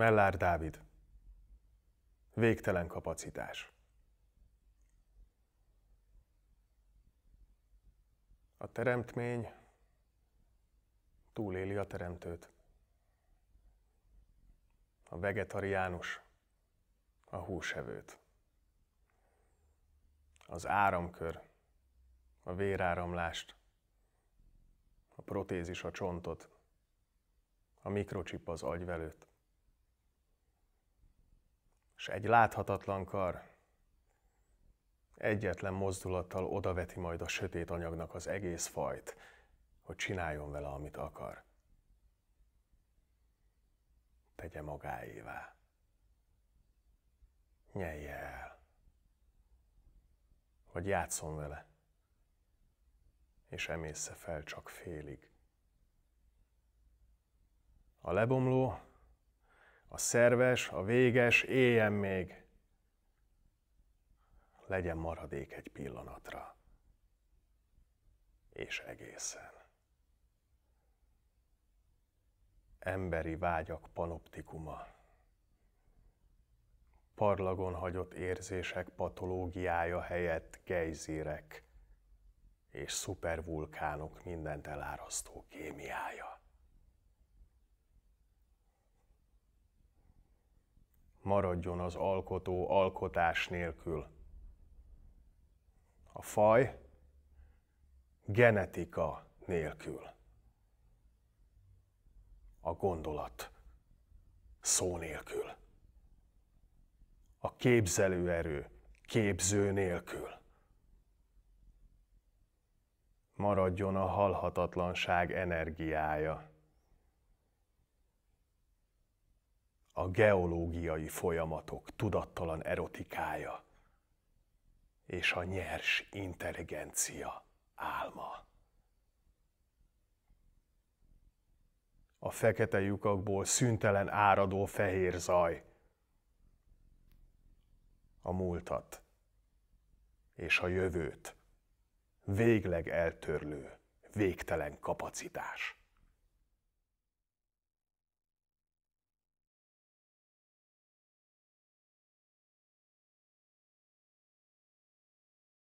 Mellár Dávid. Végtelen kapacitás. A teremtmény túléli a teremtőt. A vegetariánus a húsevőt. Az áramkör a véráramlást, a protézis a csontot, a mikrocsip az agyvelőt és egy láthatatlan kar egyetlen mozdulattal odaveti majd a sötét anyagnak az egész fajt, hogy csináljon vele, amit akar. Tegye magáévá. Nyelje el. Vagy játszon vele. És emészze fel csak félig. A lebomló a szerves, a véges, éljen még. Legyen maradék egy pillanatra, és egészen. Emberi vágyak panoptikuma. Parlagon hagyott érzések patológiája helyett gejzírek és szupervulkánok mindent elárasztó kémiája. maradjon az alkotó alkotás nélkül. A faj genetika nélkül. A gondolat szó nélkül. A képzelőerő képző nélkül. Maradjon a halhatatlanság energiája a geológiai folyamatok tudattalan erotikája és a nyers intelligencia álma. A fekete lyukakból szüntelen áradó fehér zaj, a múltat és a jövőt végleg eltörlő, végtelen kapacitás.